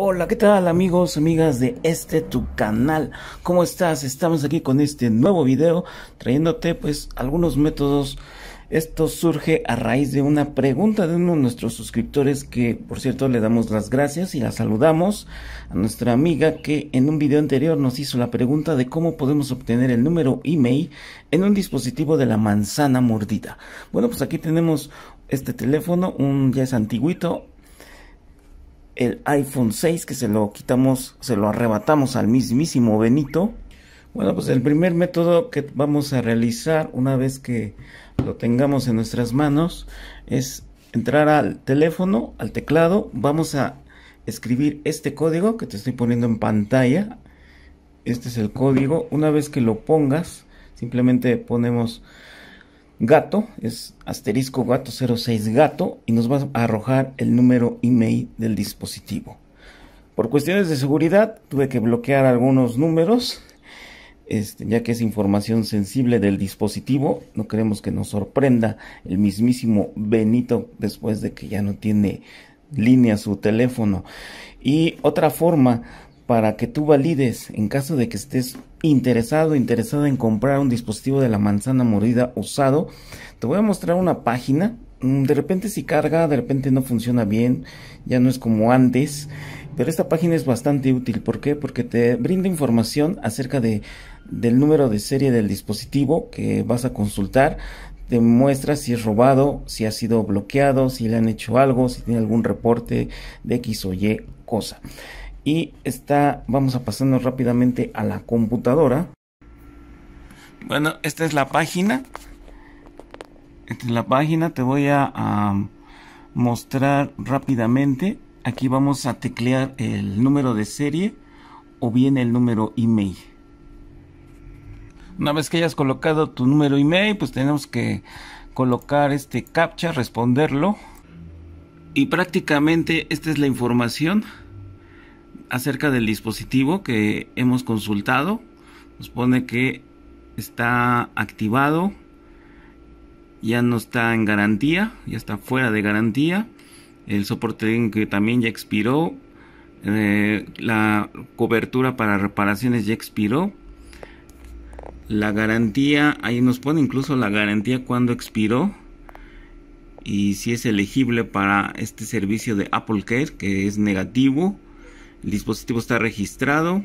Hola, ¿qué tal amigos, amigas de este tu canal? ¿Cómo estás? Estamos aquí con este nuevo video trayéndote pues algunos métodos. Esto surge a raíz de una pregunta de uno de nuestros suscriptores que por cierto le damos las gracias y la saludamos a nuestra amiga que en un video anterior nos hizo la pregunta de cómo podemos obtener el número email en un dispositivo de la manzana mordida. Bueno, pues aquí tenemos este teléfono, un ya es antiguito, el iPhone 6 que se lo quitamos, se lo arrebatamos al mismísimo Benito. Bueno, pues el primer método que vamos a realizar una vez que lo tengamos en nuestras manos es entrar al teléfono, al teclado, vamos a escribir este código que te estoy poniendo en pantalla. Este es el código. Una vez que lo pongas, simplemente ponemos gato, es asterisco gato 06 gato, y nos va a arrojar el número email del dispositivo. Por cuestiones de seguridad, tuve que bloquear algunos números, este, ya que es información sensible del dispositivo. No queremos que nos sorprenda el mismísimo Benito después de que ya no tiene línea su teléfono. Y otra forma para que tú valides en caso de que estés interesado, interesada en comprar un dispositivo de la manzana mordida usado. Te voy a mostrar una página. Mm, de repente si carga, de repente no funciona bien, ya no es como antes. Pero esta página es bastante útil. ¿Por qué? Porque te brinda información acerca de, del número de serie del dispositivo que vas a consultar te muestra si es robado, si ha sido bloqueado, si le han hecho algo, si tiene algún reporte de X o Y cosa y está, vamos a pasarnos rápidamente a la computadora. Bueno, esta es la página. Esta la página, te voy a mostrar rápidamente. Aquí vamos a teclear el número de serie o bien el número email. Una vez que hayas colocado tu número email, pues tenemos que colocar este captcha, responderlo. Y prácticamente esta es la información acerca del dispositivo que hemos consultado. Nos pone que está activado, ya no está en garantía, ya está fuera de garantía. El soporte también ya expiró. Eh, la cobertura para reparaciones ya expiró. La garantía, ahí nos pone incluso la garantía cuando expiró y si es elegible para este servicio de Apple Care que es negativo el dispositivo está registrado,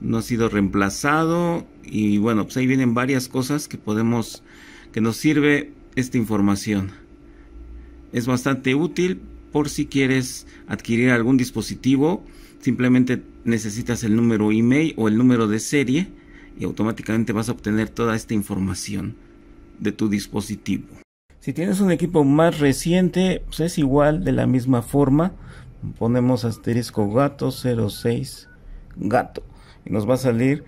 no ha sido reemplazado y bueno, pues ahí vienen varias cosas que podemos, que nos sirve esta información. Es bastante útil por si quieres adquirir algún dispositivo, simplemente necesitas el número email o el número de serie y automáticamente vas a obtener toda esta información de tu dispositivo. Si tienes un equipo más reciente, pues es igual de la misma forma, ponemos asterisco gato 06 gato y nos va a salir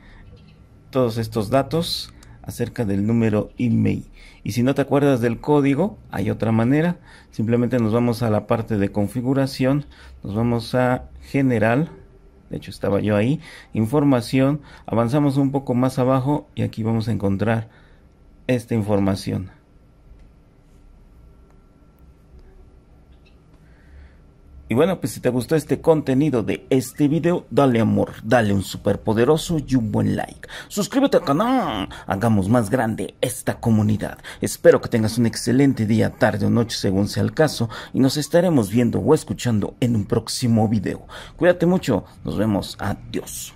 todos estos datos acerca del número email. Y si no te acuerdas del código, hay otra manera. Simplemente nos vamos a la parte de configuración, nos vamos a general, de hecho estaba yo ahí, información, avanzamos un poco más abajo y aquí vamos a encontrar esta información. Y bueno, pues si te gustó este contenido de este video, dale amor, dale un poderoso y un buen like. Suscríbete al canal, hagamos más grande esta comunidad. Espero que tengas un excelente día, tarde o noche según sea el caso y nos estaremos viendo o escuchando en un próximo video. Cuídate mucho, nos vemos, adiós.